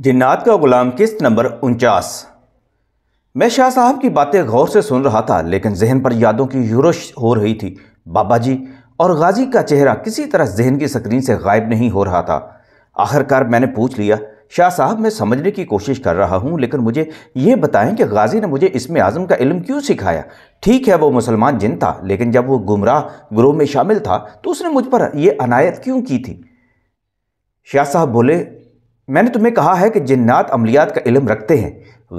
जिन्नात का ग़ुलाम किस्त नंबर उनचास मैं शाह साहब की बातें गौर से सुन रहा था लेकिन जहन पर यादों की यूरश हो रही थी बाबा जी और गाजी का चेहरा किसी तरह जहन की स्क्रीन से गायब नहीं हो रहा था आखिरकार मैंने पूछ लिया शाह साहब मैं समझने की कोशिश कर रहा हूँ लेकिन मुझे ये बताएं कि गाजी ने मुझे इसमें आज़म का इल्म क्यों सिखाया ठीक है वो मुसलमान जिन था लेकिन जब वो गुमराह ग्रोह में शामिल था तो उसने मुझ पर यह अनायत क्यों की थी शाह साहब बोले मैंने तुम्हें कहा है कि जिन्नात अमलियात का इलम रखते हैं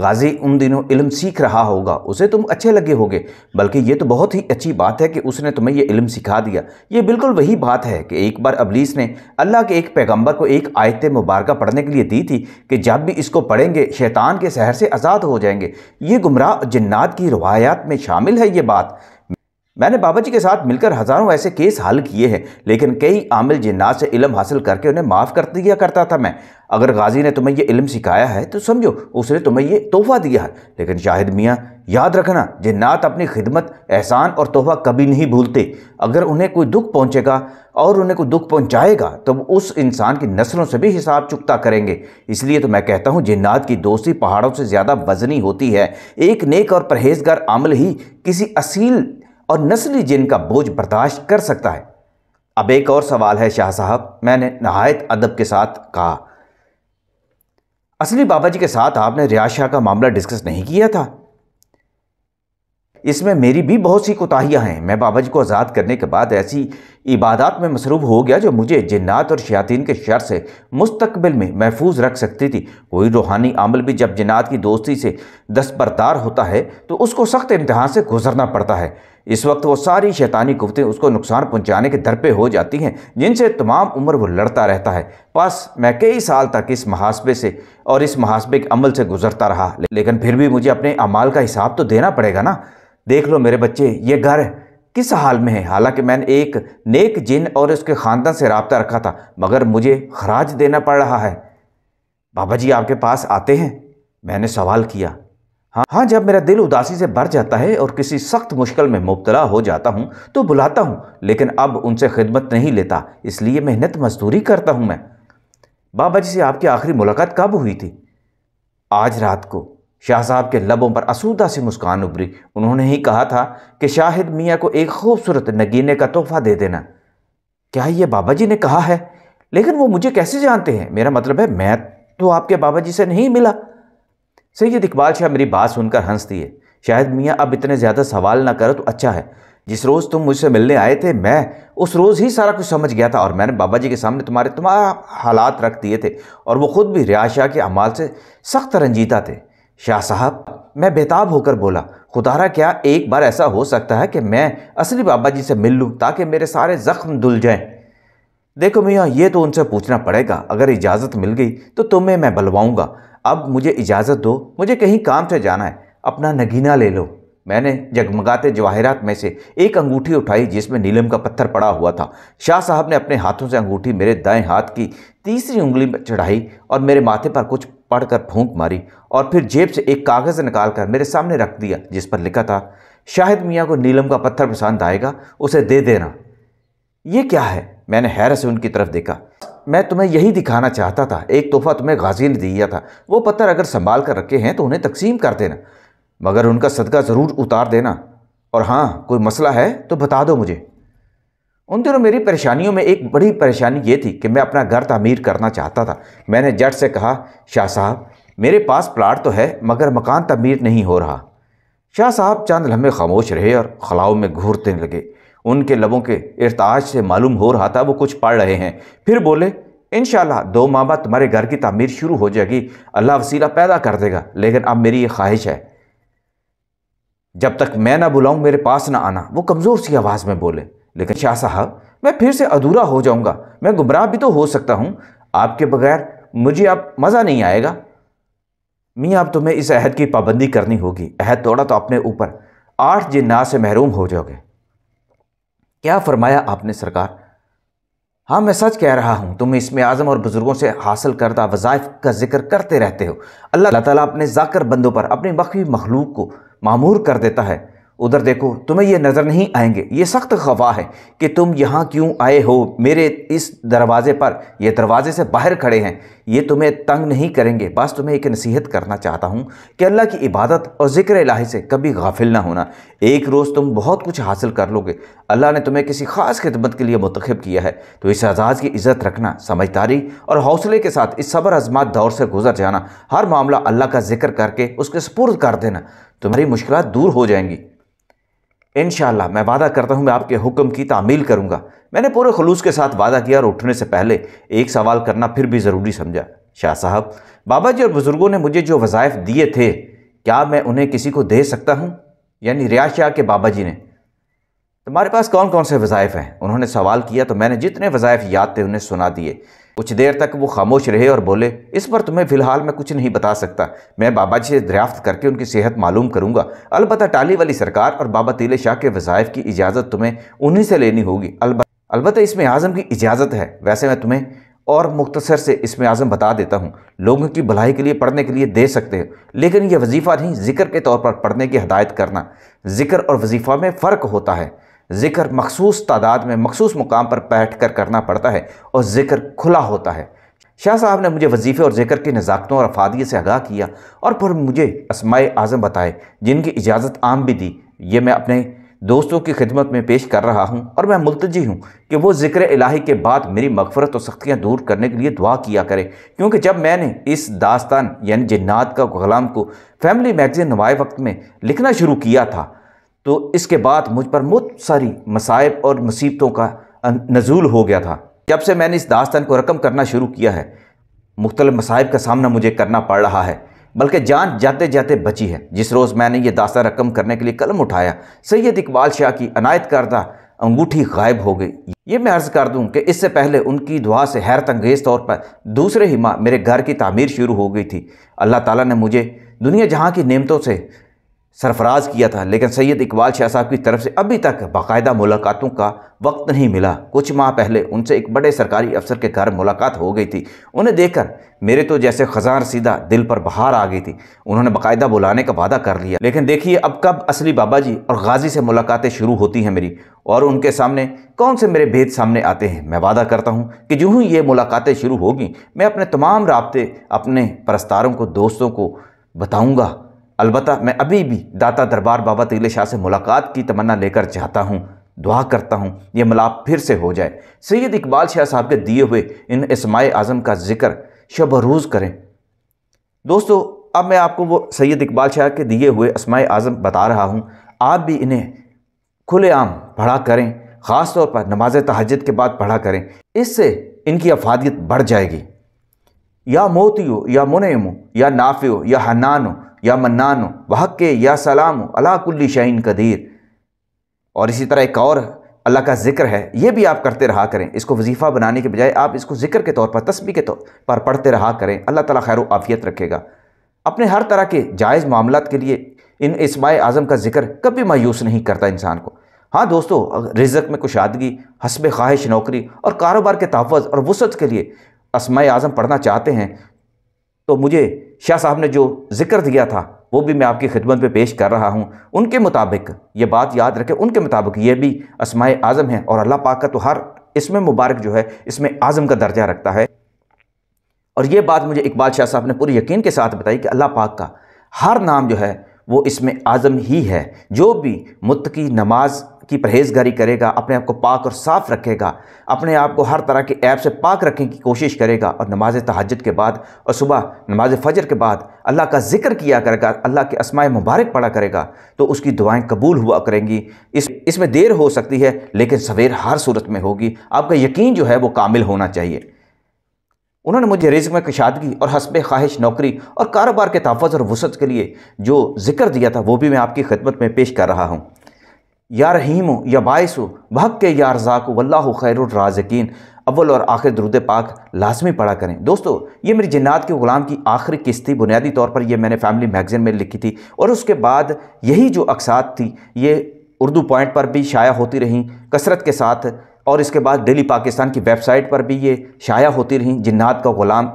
गाजी उन दिनों इलम सीख रहा होगा उसे तुम अच्छे लगे होगे बल्कि ये तो बहुत ही अच्छी बात है कि उसने तुम्हें यह इलम सिखा दिया ये बिल्कुल वही बात है कि एक बार अबलीस ने अल्लाह के एक पैगंबर को एक आयत मुबारक पढ़ने के लिए दी थी कि जब भी इसको पढ़ेंगे शैतान के शहर से आज़ाद हो जाएंगे ये गुमराह जन्नात की रवायात में शामिल है ये बात मैंने बाबा जी के साथ मिलकर हज़ारों ऐसे केस हल किए हैं लेकिन कई आमिल जिन्नात से इलम हासिल करके उन्हें माफ़ कर दिया करता था मैं अगर गाजी ने तुम्हें ये इलम सिखाया है तो समझो उसने तुम्हें ये तोहफ़ा दिया है लेकिन शाहिद मियाँ याद रखना जिन्नात अपनी खिदमत एहसान और तोहफ़ा कभी नहीं भूलते अगर उन्हें कोई दुख पहुँचेगा और उन्हें कोई दुख पहुँचाएगा तो उस इंसान की नस्लों से भी हिसाब चुकता करेंगे इसलिए तो मैं कहता हूँ जिन्नात की दोस्ती पहाड़ों से ज़्यादा वजनी होती है एक नेक और परहेजगार अमल ही किसी असील और नस्ली जिन का बोझ बर्दाश्त कर सकता है अब एक और सवाल है शाह साहब मैंने नहायत अदब के साथ कहा असली बाबा जी के साथ आपने रियाज शाह का मामला डिस्कस नहीं किया था इसमें मेरी भी बहुत सी कोताहियां हैं मैं बाबा जी को आज़ाद करने के बाद ऐसी इबादत में मसरूफ़ हो गया जो मुझे जिन्नात और शयातीन के शर से मुस्तबिल में महफूज रख सकती थी कोई रूहानी अमल भी जब जन्नात की दोस्ती से दस्तबरदार होता है तो उसको सख्त इम्तहान से गुजरना पड़ता है इस वक्त वो सारी शैतानी गुफ्तें उसको नुकसान पहुंचाने के दर पे हो जाती हैं जिनसे तमाम उम्र वो लड़ता रहता है बस मैं कई साल तक इस मुहासबे से और इस मुहासबे के अमल से गुजरता रहा लेकिन फिर भी मुझे अपने अमाल का हिसाब तो देना पड़ेगा ना देख लो मेरे बच्चे ये घर किस हाल में है हालांकि मैंने एक नेक जिन और उसके ख़ानदान से रबता रखा था मगर मुझे खराज देना पड़ रहा है बाबा जी आपके पास आते हैं मैंने सवाल किया हाँ हाँ जब मेरा दिल उदासी से भर जाता है और किसी सख्त मुश्किल में मुबतला हो जाता हूँ तो बुलाता हूँ लेकिन अब उनसे खिदमत नहीं लेता इसलिए मेहनत मजदूरी करता हूँ मैं बाबा जी से आपकी आखिरी मुलाकात कब हुई थी आज रात को शाह साहब के लबों पर असूदा सी मुस्कान उभरी उन्होंने ही कहा था कि शाहिद मियाँ को एक खूबसूरत नगीने का तोहफा दे देना क्या ये बाबा जी ने कहा है लेकिन वो मुझे कैसे जानते हैं मेरा मतलब है मैं तो आपके बाबा जी से नहीं मिला सैयद इकबाल शाह मेरी बात सुनकर हंस दिए शायद मियाँ अब इतने ज़्यादा सवाल ना करो तो अच्छा है जिस रोज़ तुम मुझसे मिलने आए थे मैं उस रोज़ ही सारा कुछ समझ गया था और मैंने बाबा जी के सामने तुम्हारे तुम्हारा हालात रख दिए थे और वो ख़ुद भी रियाज शाह के अमाल से सख्त रंजीता थे शाह साहब मैं बेताब होकर बोला खुदारा क्या एक बार ऐसा हो सकता है कि मैं असली बाबा जी से मिल लूँ ताकि मेरे सारे ज़ख्म धुल जाएँ देखो मियाँ ये तो उनसे पूछना पड़ेगा अगर इजाज़त मिल गई तो तुम्हें मैं बलवाऊँगा अब मुझे इजाज़त दो मुझे कहीं काम से जाना है अपना नगीना ले लो मैंने जगमगाते जवाहरात में से एक अंगूठी उठाई जिसमें नीलम का पत्थर पड़ा हुआ था शाह साहब ने अपने हाथों से अंगूठी मेरे दाएं हाथ की तीसरी उंगली में चढ़ाई और मेरे माथे पर कुछ पढ़कर फूंक मारी और फिर जेब से एक कागज़ निकाल कर मेरे सामने रख दिया जिस पर लिखा था शाहिद मियाँ को नीलम का पत्थर पसंद आएगा उसे दे देना ये क्या है मैंने हैरत से उनकी तरफ देखा मैं तुम्हें यही दिखाना चाहता था एक तोहफा तुम्हें गाजी ने दिया था वो पत्थर अगर संभाल कर रखे हैं तो उन्हें तकसीम कर देना मगर उनका सदका ज़रूर उतार देना और हाँ कोई मसला है तो बता दो मुझे उन दिनों मेरी परेशानियों में एक बड़ी परेशानी ये थी कि मैं अपना घर तमीर करना चाहता था मैंने जट से कहा शाह साहब मेरे पास प्लाट तो है मगर मकान तमीर नहीं हो रहा शाह साहब चंद लम्हे खामोश रहे और खलाओं में घूरने लगे उनके लबों के इरताज से मालूम हो रहा था वो कुछ पढ़ रहे हैं फिर बोले इन दो माह बाद तुम्हारे घर की तमीर शुरू हो जाएगी अल्लाह वसीला पैदा कर देगा लेकिन अब मेरी ये ख्वाहिश है जब तक मैं ना बुलाऊं मेरे पास ना आना वो कमज़ोर सी आवाज़ में बोले लेकिन शाह साहब मैं फिर से अधूरा हो जाऊंगा मैं गुमराह भी तो हो सकता हूं आपके बगैर मुझे अब मज़ा नहीं आएगा मियाँ अब तुम्हें इस अहद की पाबंदी करनी होगी अहद तोड़ा तो अपने ऊपर आठ जिन्ना से महरूम हो जाओगे क्या फरमाया आपने सरकार हाँ मैं सच कह रहा हूँ तुम इसमें आज़म और बुज़ुर्गों से हासिल करदा वज़ाइफ का जिक्र करते रहते हो अल्लाह ताला अपने जाकर बंदों पर अपनी बखी मखलूक को मामूर कर देता है उधर देखो तुम्हें ये नज़र नहीं आएंगे ये सख्त खफा है कि तुम यहाँ क्यों आए हो मेरे इस दरवाज़े पर यह दरवाज़े से बाहर खड़े हैं ये तुम्हें तंग नहीं करेंगे बस तुम्हें एक नसीहत करना चाहता हूँ कि अल्लाह की इबादत और ज़िक्र लाही से कभी गाफिल ना होना एक रोज़ तुम बहुत कुछ हासिल कर लोगे अल्लाह ने तुम्हें किसी ख़ास खिदमत के लिए मंतखब किया है तो इस एजाज़ की इज़्ज़त रखना समझदारी और हौसले के साथ इस सबर आजमा दौर से गुजर जाना हर मामला अल्लाह का जिक्र करके उसके सपुर्द कर देना तुम्हारी मुश्किल दूर हो जाएंगी इन मैं वादा करता हूँ मैं आपके हुक्म की तामील करूँगा मैंने पूरे खलूस के साथ वादा किया और उठने से पहले एक सवाल करना फिर भी ज़रूरी समझा शाह साहब बाबा जी और बुज़ुर्गों ने मुझे जो वज़ायफ़ दिए थे क्या मैं उन्हें किसी को दे सकता हूँ यानी रियाज शाह के बाबा जी ने तुम्हारे पास कौन कौन से वज़ायफ़ हैं उन्होंने सवाल किया तो मैंने जितने वज़ायफ़ याद थे उन्हें सुना दिए कुछ देर तक वो खामोश रहे और बोले इस पर तुम्हें फ़िलहाल मैं कुछ नहीं बता सकता मैं बाबा जी से दरियाफ्त करके उनकी सेहत मालूम करूंगा अलबत् टाली वाली सरकार और बाबा तीले शाह के वज़ायफ़ की इजाज़त तुम्हें उन्हीं से लेनी होगी अलबत् इसमें आज़म की इजाज़त है वैसे मैं तुम्हें और मुख्तसर से इसमें आज़म बता देता हूँ लोगों की भलाई के लिए पढ़ने के लिए दे सकते हो लेकिन यह वजीफ़ा नहीं ज़िक्र के तौर पर पढ़ने की हदायत करना ज़िक्र और वजीफ़ा में फ़र्क होता है ज़िक्र मखसूस तादाद में मखसूस मुकाम पर बैठ कर करना पड़ता है और ज़िक्र खुला होता है शाह साहब ने मुझे वजीफ़े और ज़िक्र की नज़ाकतों और अफादियत से आगाह किया और फिर मुझे असमाय आज़म बताए जिनकी इजाज़त आम भी दी ये मैं अपने दोस्तों की खिदमत में पेश कर रहा हूँ और मैं मुलतजी हूँ कि वो ज़िक्र इलाही के बाद मेरी मगफरत और सख्तियाँ दूर करने के लिए दुआ किया करें क्योंकि जब मैंने इस दास्तान यानी जन्नात का गुलाम को फैमिली मैगज़ीन नवाए वक्त में लिखना शुरू किया था तो इसके बाद मुझ पर बहुत सारी मसाइब और मुसीबतों का नजूल हो गया था जब से मैंने इस दास्तान को रकम करना शुरू किया है मुख्तलि मसाइब का सामना मुझे करना पड़ रहा है बल्कि जान जाते जाते बची है जिस रोज़ मैंने ये दास्तान रकम करने के लिए कलम उठाया सैयद इकबाल शाह की अनायत करदा अंगूठी गायब हो गई ये मैं अर्ज़ कर दूँ कि इससे पहले उनकी दुआ से हैरत अंगेज़ तौर पर दूसरे ही माह मेरे घर की तामीर शुरू हो गई थी अल्लाह ताला ने मुझे दुनिया जहाँ की नेमतों से सरफराज किया था लेकिन सैयद इकबाल शाह साहब की तरफ से अभी तक बाकायदा मुलाकातों का वक्त नहीं मिला कुछ माह पहले उनसे एक बड़े सरकारी अफसर के घर मुलाकात हो गई थी उन्हें देखकर मेरे तो जैसे खजान सीधा दिल पर बहार आ गई थी उन्होंने बाकायदा बुलाने का वादा कर लिया लेकिन देखिए अब कब असली बाबा जी और गाजी से मुलाकातें शुरू होती हैं मेरी और उनके सामने कौन से मेरे भेद सामने आते हैं मैं वादा करता हूँ कि जूँ ये मुलाकातें शुरू होगी मैं अपने तमाम रबते अपने परस्तारों को दोस्तों को बताऊँगा अलबत् मैं अभी भी दाता दरबार बाबा तिगले शाह से मुलाकात की तमन्ना लेकर चाहता हूँ दुआ करता हूँ ये मिलाप फिर से हो जाए सैयद इकबाल शाह साहब के दिए हुए इन इसमाय आज़म का जिक्र शब रूज करें दोस्तों अब मैं आपको वो सैयद इकबाल शाह के दिए हुए इसमाय आज़म बता रहा हूँ आप भी इन्हें खुलेआम पढ़ा करें ख़ास तौर पर नमाज तहजद के बाद पढ़ा करें इससे इनकी अफादियत बढ़ जाएगी या मोतियो या मुनयमो या नाफियो या हनानों या मन्नान वहक या सलाम अलाकुल्ली शाहन कदीर और इसी तरह एक और अल्लाह का जिक्र है ये भी आप करते रहा करें इसको वजीफ़ा बनाने के बजाय आप इसको जिक्र के तौर पर तस्वीर के तौर पर पढ़ते रहा करें अल्लाह ताला खैर आफियत रखेगा अपने हर तरह के जायज़ मामला के लिए इन इसमाय आज़म का जिक्र कभी मायूस नहीं करता इंसान को हाँ दोस्तों रिजक में कुशादगी हसब ख्वाहिश नौकरी और कारोबार के तहफ़ और वसत के लिए इसमाय आज़म पढ़ना चाहते हैं तो मुझे शाह साहब ने जो जिक्र दिया था वो भी मैं आपकी खिदमत में पेश कर रहा हूँ उनके मुताबिक ये बात याद रखें उनके मुताबिक ये भी असमाय आज़म है और अल्लाह पाक का तो हर इसमें मुबारक जो है इसमें आज़म का दर्जा रखता है और ये बात मुझे इकबाल शाह साहब ने पूरी यकीन के साथ बताई कि अल्लाह पाक का हर नाम जो है वो इसमें आज़म ही है जो भी मुत की नमाज की परहेज़गारी करेगा अपने आप को पाक और साफ़ रखेगा अपने आप को हर तरह के ऐप से पाक रखने की कोशिश करेगा और नमाज तहजद के बाद और सुबह नमाज फ़जर के बाद अल्लाह का जिक्र किया करेगा अल्लाह के असमाय मुबारक पढ़ा करेगा तो उसकी दुआएं कबूल हुआ करेंगी इस इसमें देर हो सकती है लेकिन सवेर हर सूरत में होगी आपका यकीन जो है वो कामिल होना चाहिए उन्होंने मुझे रिज्क में कशादगी और हसब ख्वाहिश नौकरी और कारोबार के तहफ़ और वसत के लिए जो जिक्र दिया था वो भी मैं आपकी खिदमत में पेश कर रहा हूँ या रहीम हो या बायस हो भक के या रजाक हो वल्ला खैरराजकिन अव्वल और आखिर दरुद पाक लाजमी पढ़ा करें दोस्तों ये मेरी जन्ात के ग़ुलाम की आखिरी किस्त थी बुनियादी तौर पर यह मैंने फैमिली मैगज़ीन में लिखी थी और उसके बाद यही जो अकसात थी ये उर्दू पॉइंट पर भी शाया होती रहीं कसरत के साथ और इसके बाद डेली पाकिस्तान की वेबसाइट पर भी ये शाया होती रहीं जिन्नात का ग़ुलाम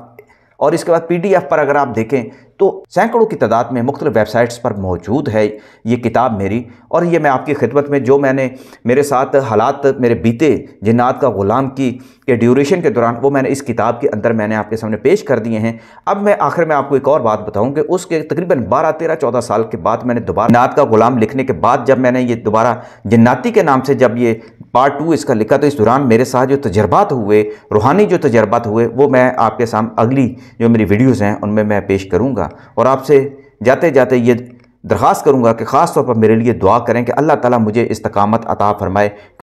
और इसके बाद पीडीएफ पर अगर आप देखें तो सैकड़ों की तादाद में मुख्तु वेबसाइट्स पर मौजूद है ये किताब मेरी और ये मैं आपकी खिदमत में जो मैंने मेरे साथ हालात मेरे बीते जन्नात का ग़ुलाम की के ड्यूरेशन के दौरान वो मैंने इस किताब के अंदर मैंने आपके सामने पेश कर दिए हैं अब मैं आखिर में आपको एक और बात बताऊँ कि उसके तकरीबन बारह तेरह चौदह साल के बाद मैंने दोबारा जन्नात का ग़ुलाम लिखने के बाद जब मैंने ये दोबारा जन्नाती के नाम से जब ये पार्ट टू इसका लिखा तो इस दौरान मेरे साथ जो तजर्बात हुए रूहानी जो तजर्बात हुए वो मैं आपके सामने अगली जो मेरी वीडियोज़ हैं उनमें मैं पेश करूँगा करूँगा और आपसे जाते जाते ये दरख्वास्त करूँगा कि ख़ास तौर पर मेरे लिए दुआ करें कि अल्लाह ताला मुझे इस्तकामत अता फ़रमाए